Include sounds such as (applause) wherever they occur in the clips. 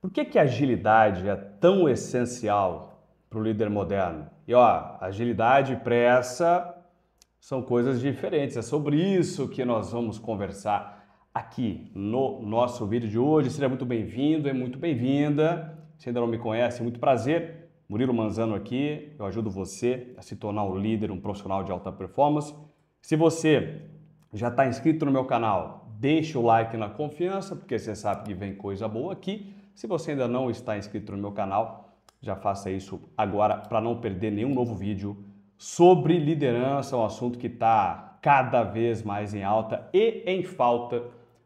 Por que, que a agilidade é tão essencial para o líder moderno? E ó, agilidade e pressa são coisas diferentes. É sobre isso que nós vamos conversar aqui no nosso vídeo de hoje. Seja muito bem-vindo e muito bem-vinda. Se ainda não me conhece, muito prazer. Murilo Manzano aqui. Eu ajudo você a se tornar um líder, um profissional de alta performance. Se você já está inscrito no meu canal, deixa o like na confiança, porque você sabe que vem coisa boa aqui. Se você ainda não está inscrito no meu canal, já faça isso agora para não perder nenhum novo vídeo sobre liderança, um assunto que está cada vez mais em alta e em falta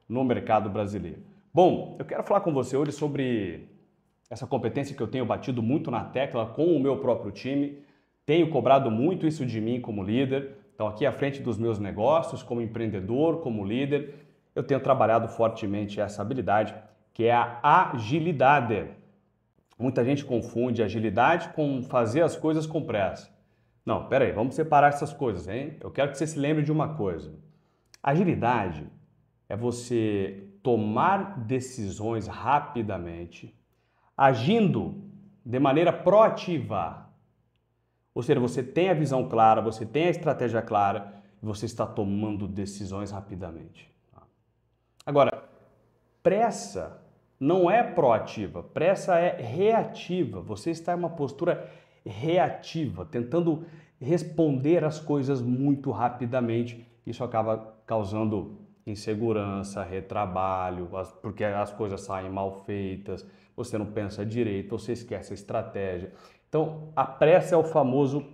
no mercado brasileiro. Bom, eu quero falar com você hoje sobre essa competência que eu tenho batido muito na tecla com o meu próprio time, tenho cobrado muito isso de mim como líder. Então, aqui à frente dos meus negócios, como empreendedor, como líder, eu tenho trabalhado fortemente essa habilidade que é a agilidade. Muita gente confunde agilidade com fazer as coisas com pressa. Não, peraí, vamos separar essas coisas, hein? Eu quero que você se lembre de uma coisa. Agilidade é você tomar decisões rapidamente, agindo de maneira proativa. Ou seja, você tem a visão clara, você tem a estratégia clara e você está tomando decisões rapidamente. Agora, pressa não é proativa, pressa é reativa. Você está em uma postura reativa, tentando responder às coisas muito rapidamente. Isso acaba causando insegurança, retrabalho, porque as coisas saem mal feitas, você não pensa direito, você esquece a estratégia. Então, a pressa é o famoso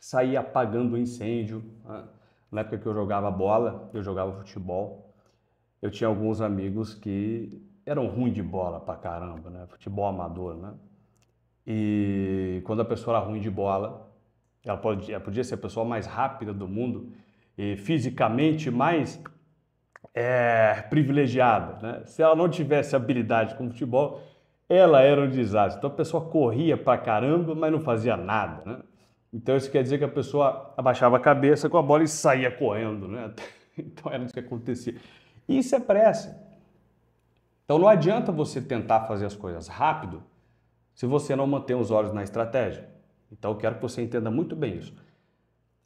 sair apagando o incêndio. Né? Na época que eu jogava bola, eu jogava futebol, eu tinha alguns amigos que eram ruins de bola pra caramba, né? Futebol amador, né? E quando a pessoa era ruim de bola, ela, pode, ela podia ser a pessoa mais rápida do mundo e fisicamente mais é, privilegiada, né? Se ela não tivesse habilidade com futebol, ela era um desastre. Então a pessoa corria pra caramba, mas não fazia nada, né? Então isso quer dizer que a pessoa abaixava a cabeça com a bola e saía correndo, né? (laughs) Então era isso que acontecia. Isso é pressa. Então não adianta você tentar fazer as coisas rápido se você não mantém os olhos na estratégia. Então eu quero que você entenda muito bem isso.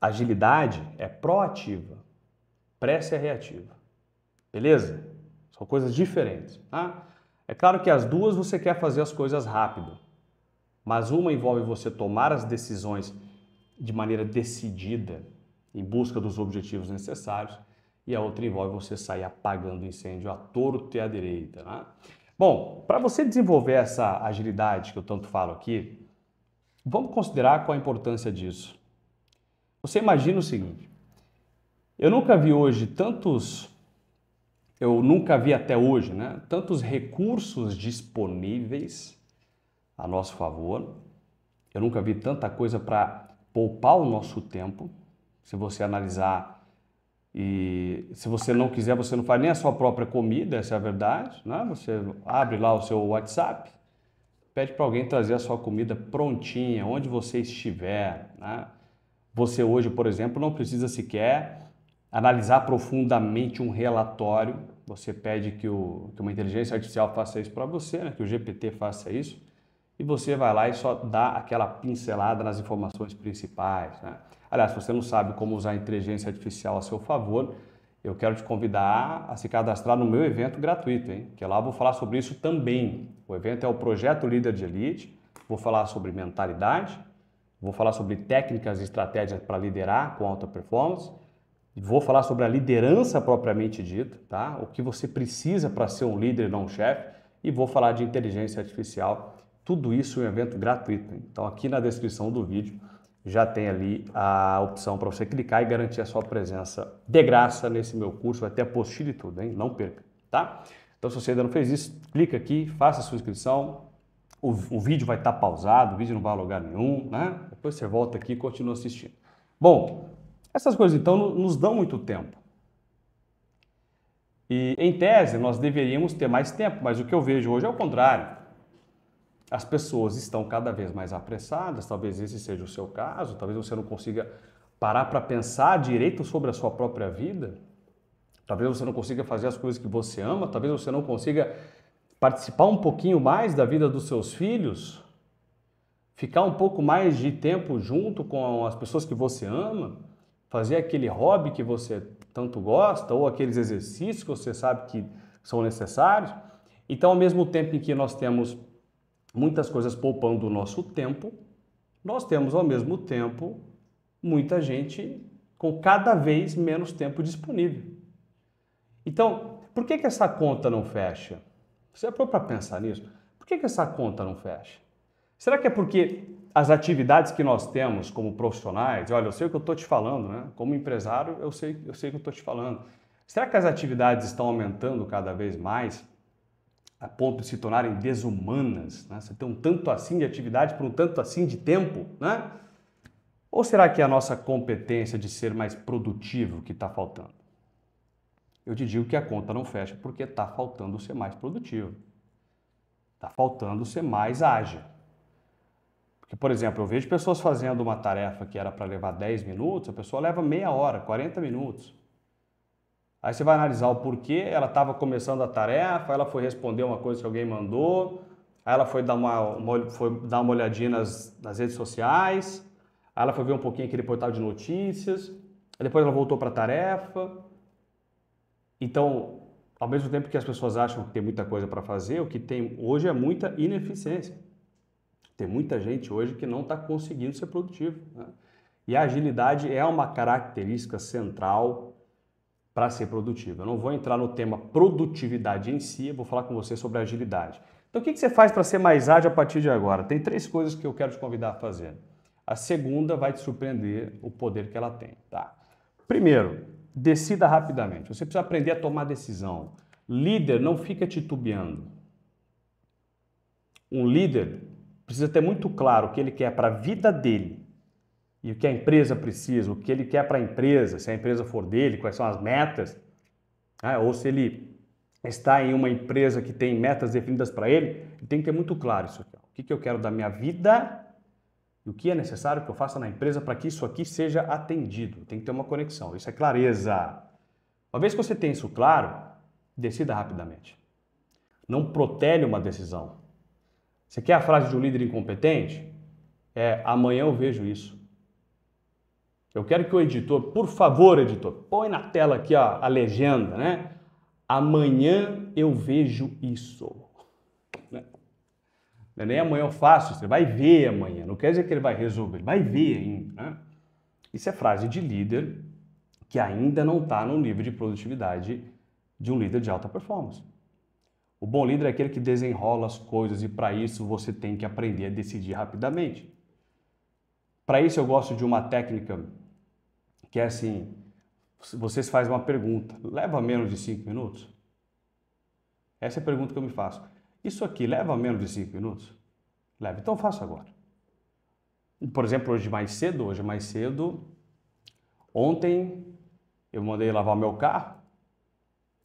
Agilidade é proativa, pressa é reativa. Beleza? São coisas diferentes. Tá? É claro que as duas você quer fazer as coisas rápido, mas uma envolve você tomar as decisões de maneira decidida, em busca dos objetivos necessários, e a outra envolve você sair apagando o incêndio à torta e à direita. Né? Bom, para você desenvolver essa agilidade que eu tanto falo aqui, vamos considerar qual a importância disso. Você imagina o seguinte: eu nunca vi hoje tantos, eu nunca vi até hoje, né, tantos recursos disponíveis a nosso favor. Eu nunca vi tanta coisa para poupar o nosso tempo. Se você analisar e se você não quiser, você não faz nem a sua própria comida, essa é a verdade. Né? Você abre lá o seu WhatsApp, pede para alguém trazer a sua comida prontinha, onde você estiver. Né? Você hoje, por exemplo, não precisa sequer analisar profundamente um relatório. Você pede que, o, que uma inteligência artificial faça isso para você, né? que o GPT faça isso e você vai lá e só dá aquela pincelada nas informações principais. Né? Aliás, se você não sabe como usar a inteligência artificial a seu favor, eu quero te convidar a se cadastrar no meu evento gratuito, hein? que lá eu vou falar sobre isso também. O evento é o Projeto Líder de Elite, vou falar sobre mentalidade, vou falar sobre técnicas e estratégias para liderar com alta performance, vou falar sobre a liderança propriamente dita, tá? o que você precisa para ser um líder e não um chefe, e vou falar de inteligência artificial tudo isso é um evento gratuito. Então, aqui na descrição do vídeo já tem ali a opção para você clicar e garantir a sua presença de graça nesse meu curso, vai ter apostila e tudo, hein? Não perca, tá? Então, se você ainda não fez isso, clica aqui, faça a sua inscrição. O, o vídeo vai estar tá pausado, o vídeo não vai a lugar nenhum, né? Depois você volta aqui e continua assistindo. Bom, essas coisas então nos dão muito tempo. E em tese nós deveríamos ter mais tempo, mas o que eu vejo hoje é o contrário as pessoas estão cada vez mais apressadas, talvez esse seja o seu caso, talvez você não consiga parar para pensar direito sobre a sua própria vida, talvez você não consiga fazer as coisas que você ama, talvez você não consiga participar um pouquinho mais da vida dos seus filhos, ficar um pouco mais de tempo junto com as pessoas que você ama, fazer aquele hobby que você tanto gosta ou aqueles exercícios que você sabe que são necessários. Então, ao mesmo tempo em que nós temos muitas coisas poupando o nosso tempo, nós temos ao mesmo tempo muita gente com cada vez menos tempo disponível. Então, por que, que essa conta não fecha? Você é para pensar nisso? Por que, que essa conta não fecha? Será que é porque as atividades que nós temos como profissionais, olha, eu sei o que eu estou te falando, né? Como empresário, eu sei, eu sei o que eu estou te falando. Será que as atividades estão aumentando cada vez mais? a ponto de se tornarem desumanas? Né? Você tem um tanto assim de atividade por um tanto assim de tempo, né? Ou será que é a nossa competência de ser mais produtivo que está faltando? Eu te digo que a conta não fecha porque está faltando ser mais produtivo. Está faltando ser mais ágil. Porque, por exemplo, eu vejo pessoas fazendo uma tarefa que era para levar 10 minutos, a pessoa leva meia hora, 40 minutos. Aí você vai analisar o porquê, ela estava começando a tarefa, ela foi responder uma coisa que alguém mandou, aí ela foi dar uma, uma foi dar uma olhadinha nas, nas redes sociais, aí ela foi ver um pouquinho aquele portal de notícias, depois ela voltou para a tarefa. Então, ao mesmo tempo que as pessoas acham que tem muita coisa para fazer, o que tem hoje é muita ineficiência. Tem muita gente hoje que não está conseguindo ser produtivo. Né? E a agilidade é uma característica central para ser produtivo. Eu não vou entrar no tema produtividade em si, eu vou falar com você sobre agilidade. Então, o que você faz para ser mais ágil a partir de agora? Tem três coisas que eu quero te convidar a fazer. A segunda vai te surpreender o poder que ela tem. Tá? Primeiro, decida rapidamente. Você precisa aprender a tomar decisão. Líder não fica titubeando. Um líder precisa ter muito claro o que ele quer para a vida dele e o que a empresa precisa, o que ele quer para a empresa, se a empresa for dele, quais são as metas, né? ou se ele está em uma empresa que tem metas definidas para ele, ele tem que ter muito claro isso aqui. O que, que eu quero da minha vida e o que é necessário que eu faça na empresa para que isso aqui seja atendido. Tem que ter uma conexão, isso é clareza. Uma vez que você tem isso claro, decida rapidamente. Não protele uma decisão. Você quer a frase de um líder incompetente? É amanhã eu vejo isso. Eu quero que o editor, por favor, editor, põe na tela aqui ó, a legenda, né? Amanhã eu vejo isso. Né? É nem amanhã eu faço, você vai ver amanhã. Não quer dizer que ele vai resolver, ele vai ver ainda. Né? Isso é frase de líder que ainda não está no nível de produtividade de um líder de alta performance. O bom líder é aquele que desenrola as coisas e para isso você tem que aprender a decidir rapidamente. Para isso eu gosto de uma técnica que é assim, você faz uma pergunta, leva menos de 5 minutos? Essa é a pergunta que eu me faço. Isso aqui leva menos de 5 minutos? Leva, então faça agora. Por exemplo, hoje mais cedo, hoje mais cedo, ontem eu mandei lavar meu carro,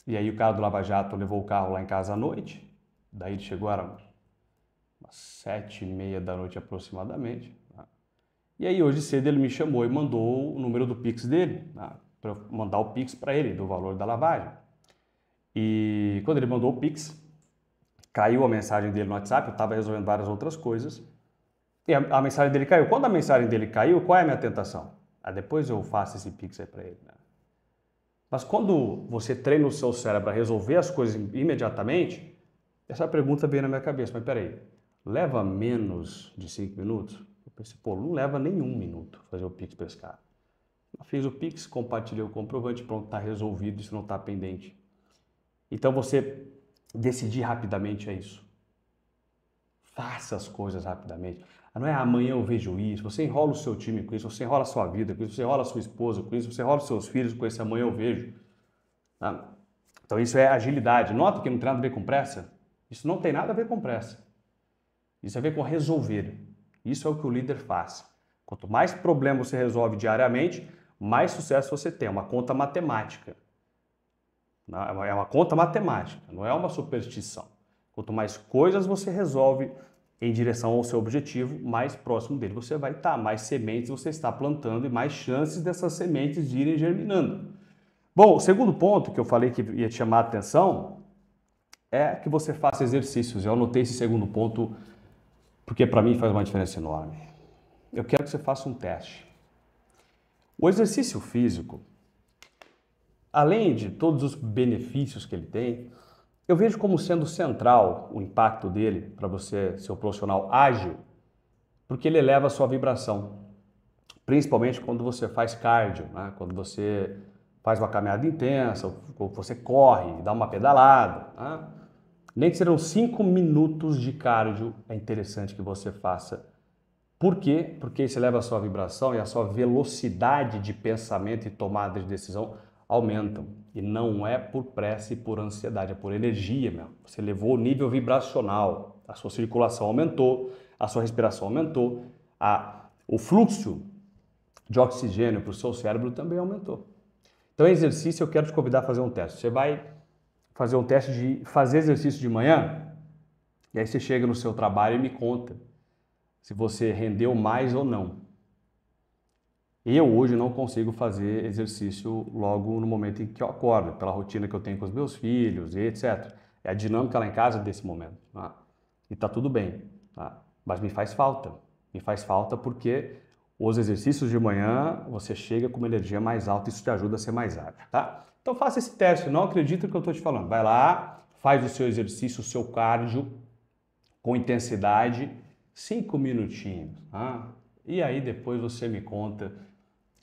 e aí o cara do Lava Jato levou o carro lá em casa à noite, daí ele chegou, era umas sete e meia da noite aproximadamente. E aí hoje cedo ele me chamou e mandou o número do Pix dele, né, para mandar o Pix para ele, do valor da lavagem. E quando ele mandou o Pix, caiu a mensagem dele no WhatsApp, eu estava resolvendo várias outras coisas, e a, a, mensagem dele caiu. Quando a mensagem dele caiu, qual é a minha tentação? Ah, depois eu faço esse Pix aí para ele. Né? Mas quando você treina o seu cérebro a resolver as coisas imediatamente, essa pergunta veio na minha cabeça, mas peraí, leva menos de 5 minutos? Pensei, pô, não leva nenhum minuto fazer o Pix para esse cara. Fiz o Pix, compartilhei o comprovante, pronto, está resolvido, isso não está pendente. Então você decidir rapidamente é isso. Faça as coisas rapidamente. Ah, não é amanhã eu vejo isso. Você enrola o seu time com isso, você enrola a sua vida com isso, você enrola a sua esposa com isso, você enrola os seus filhos com esse amanhã eu vejo. Ah, então isso é agilidade. Nota que não tem nada a ver com pressa. Isso não tem nada a ver com pressa. Isso tem a ver com resolver. Isso é o que o líder faz. Quanto mais problemas você resolve diariamente, mais sucesso você tem. É uma conta matemática. Né? É, é uma conta matemática, não é uma superstição. Quanto mais coisas você resolve em direção ao seu objetivo, mais próximo dele você vai estar, mais sementes você está plantando e mais chances dessas sementes de irem germinando. Bom, o segundo ponto que eu falei que ia te chamar a atenção é que você faça exercícios. Eu anotei esse segundo ponto porque para mim faz uma diferença enorme. Eu quero que você faça um teste. O exercício físico, além de todos os benefícios que ele tem, eu vejo como sendo central o impacto dele para você ser um profissional ágil, porque ele eleva a sua vibração, principalmente quando você faz cardio, né? quando você faz uma caminhada intensa, ou você corre, dá uma pedalada. Né? Nem que serão 5 minutos de cardio, é interessante que você faça. Por quê? Porque isso eleva a sua vibração e a sua velocidade de pensamento e tomada de decisão aumentam. E não é por pressa e por ansiedade, é por energia mesmo. Você elevou o nível vibracional, a sua circulação aumentou, a sua respiração aumentou, a, o fluxo de oxigênio para o seu cérebro também aumentou. Então, exercício, eu quero te convidar a fazer um teste. Você vai fazer um teste de fazer exercício de manhã, e aí você chega no seu trabalho e me conta se você rendeu mais ou não. Eu hoje não consigo fazer exercício logo no momento em que eu acordo, pela rotina que eu tenho com os meus filhos e etc. É a dinâmica lá em casa desse momento. Tá? E tá tudo bem. Tá? Mas me faz falta. Me faz falta porque os exercícios de manhã você chega com uma energia mais alta e isso te ajuda a ser mais ágil. Tá? Então faça esse teste, não acredita no que eu estou te falando. Vai lá, faz o seu exercício, o seu cardio com intensidade, cinco minutinhos. Tá? E aí depois você me conta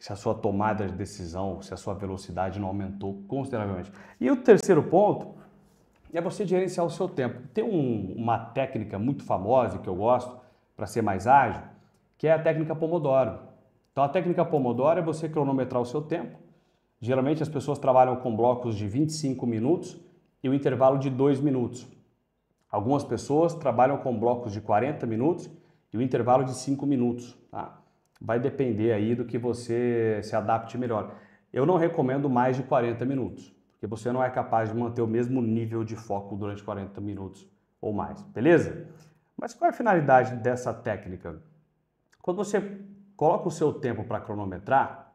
se a sua tomada de decisão, se a sua velocidade não aumentou consideravelmente. E o terceiro ponto é você gerenciar o seu tempo. Tem um, uma técnica muito famosa que eu gosto para ser mais ágil, que é a técnica Pomodoro. Então a técnica Pomodoro é você cronometrar o seu tempo Geralmente as pessoas trabalham com blocos de 25 minutos e o um intervalo de 2 minutos. Algumas pessoas trabalham com blocos de 40 minutos e o um intervalo de 5 minutos. Tá? Vai depender aí do que você se adapte melhor. Eu não recomendo mais de 40 minutos, porque você não é capaz de manter o mesmo nível de foco durante 40 minutos ou mais, beleza? Mas qual é a finalidade dessa técnica? Quando você coloca o seu tempo para cronometrar,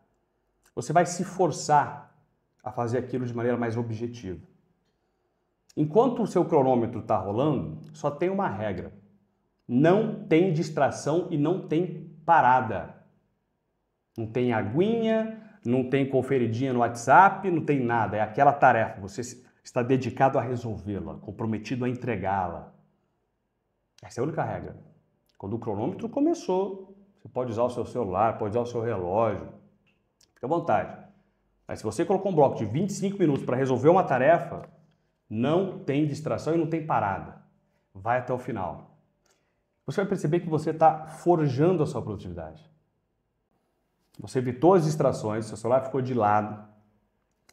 você vai se forçar a fazer aquilo de maneira mais objetiva. Enquanto o seu cronômetro está rolando, só tem uma regra: não tem distração e não tem parada. Não tem aguinha, não tem conferidinha no WhatsApp, não tem nada. É aquela tarefa. Você está dedicado a resolvê-la, comprometido a entregá-la. Essa é a única regra. Quando o cronômetro começou, você pode usar o seu celular, pode usar o seu relógio, Fica à vontade. Mas se você colocou um bloco de 25 minutos para resolver uma tarefa, não tem distração e não tem parada. Vai até o final. Você vai perceber que você está forjando a sua produtividade. Você evitou as distrações, seu celular ficou de lado,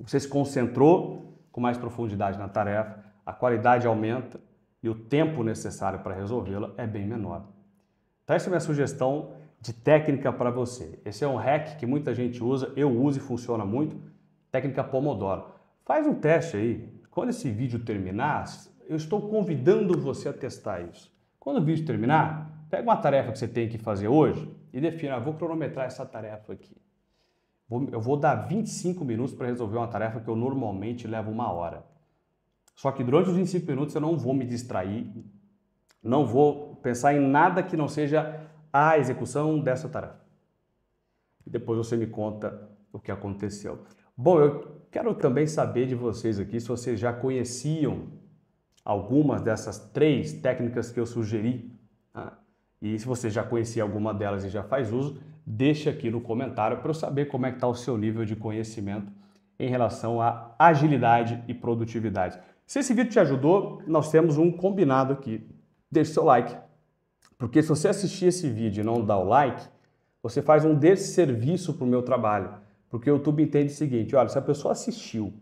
você se concentrou com mais profundidade na tarefa, a qualidade aumenta e o tempo necessário para resolvê-la é bem menor. Então, essa é a minha sugestão de técnica para você. Esse é um hack que muita gente usa, eu uso e funciona muito, técnica Pomodoro. Faz um teste aí. Quando esse vídeo terminar, eu estou convidando você a testar isso. Quando o vídeo terminar, pega uma tarefa que você tem que fazer hoje e defina, ah, vou cronometrar essa tarefa aqui. Eu vou dar 25 minutos para resolver uma tarefa que eu normalmente levo uma hora. Só que durante os 25 minutos eu não vou me distrair, não vou pensar em nada que não seja à execução dessa tarefa. E depois você me conta o que aconteceu. Bom, eu quero também saber de vocês aqui se vocês já conheciam algumas dessas três técnicas que eu sugeri. Tá? E se você já conhecia alguma delas e já faz uso, Deixe aqui no comentário para eu saber como é que está o seu nível de conhecimento em relação à agilidade e produtividade. Se esse vídeo te ajudou, nós temos um combinado aqui. Deixe seu like, porque se você assistir esse vídeo e não dar o like, você faz um desserviço para o meu trabalho. Porque o YouTube entende o seguinte: olha, se a pessoa assistiu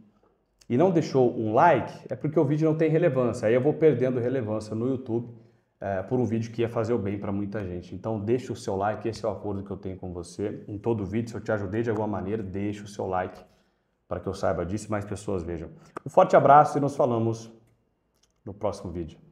e não deixou um like, é porque o vídeo não tem relevância. Aí eu vou perdendo relevância no YouTube é, por um vídeo que ia fazer o bem para muita gente. Então, deixa o seu like, esse é o acordo que eu tenho com você. Em todo vídeo, se eu te ajudei de alguma maneira, deixa o seu like para que eu saiba disso e mais pessoas vejam. Um forte abraço e nos falamos no próximo vídeo.